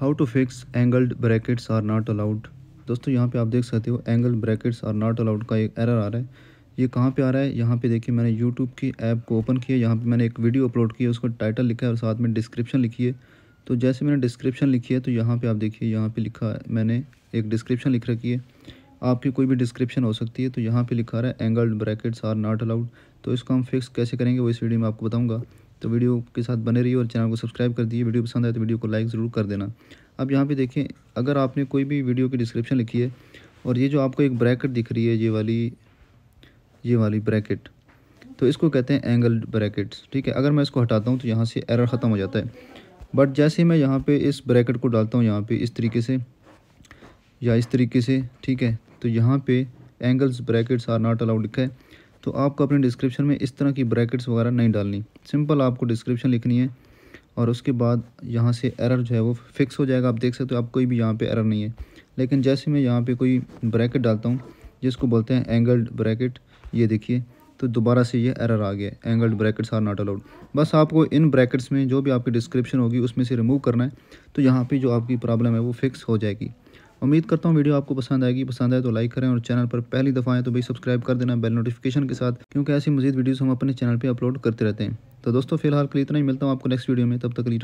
how to fix angled brackets are not allowed दोस्तों यहाँ पे आप देख सकते हो angle brackets are not allowed का एक एरर आ रहा है ये कहाँ पे आ रहा है यहाँ पे देखिए मैंने यूट्यूब की ऐप को ओपन किया यहाँ पे मैंने एक वीडियो अपलोड किया उसका टाइटल लिखा है और साथ में डिस्क्रिप्शन लिखी है तो जैसे मैंने डिस्क्रिप्शन लिखी है तो यहाँ पे आप देखिए यहाँ पे लिखा है मैंने एक डिस्क्रिप्शन लिख रखी है आपकी कोई भी डिस्क्रिप्शन हो सकती है तो यहाँ पर लिखा रहा है angled brackets are not allowed तो इसको हम फिक्स कैसे करेंगे वो इस वीडियो में आपको बताऊँगा तो वीडियो के साथ बने रहिए और चैनल को सब्सक्राइब कर दीजिए वीडियो पसंद आए तो वीडियो को लाइक ज़रूर कर देना अब यहाँ पे देखें अगर आपने कोई भी वीडियो की डिस्क्रिप्शन लिखी है और ये जो आपको एक ब्रैकेट दिख रही है ये वाली ये वाली ब्रैकेट तो इसको कहते हैं एंगल ब्रैकेट्स ठीक है अगर मैं इसको हटाता हूँ तो यहाँ से एरर ख़त्म हो जाता है बट जैसे मैं यहाँ पे इस ब्रैकेट को डालता हूँ यहाँ पे इस तरीके से या इस तरीके से ठीक है तो यहाँ पे angles brackets are not allowed लिखा है तो आपको अपने डिस्क्रिप्शन में इस तरह की ब्रैकेट्स वगैरह नहीं डालनी सिंपल आपको डिस्क्रिप्शन लिखनी है और उसके बाद यहाँ से एरर जो है वो फिक्स हो जाएगा आप देख सकते हो आप कोई भी यहाँ पे एरर नहीं है लेकिन जैसे मैं यहाँ पे कोई ब्रैकेट डालता हूँ जिसको बोलते हैं एंगल्ड ब्रैकेट ये देखिए तो दोबारा से ये एरर आ गया angled brackets are not allowed बस आपको इन ब्रैकेट्स में जो भी आपकी डिस्क्रिप्शन होगी उसमें से रिमूव करना है तो यहाँ पे जो आपकी प्रॉब्लम है वो फिक्स हो जाएगी उम्मीद करता हूँ वीडियो आपको पसंद आएगी पसंद आए तो लाइक करें और चैनल पर पहली दफ़ा आए तो भाई सब्सक्राइब कर देना बेल नोटिफिकेशन के साथ क्योंकि ऐसी मजीद वीडियोज़ हम अपने चैनल पर अपलोड करते रहते हैं तो दोस्तों फिलहाल के लिए इतना ही मिलता हूँ आपको नेक्स्ट वीडियो में तब तक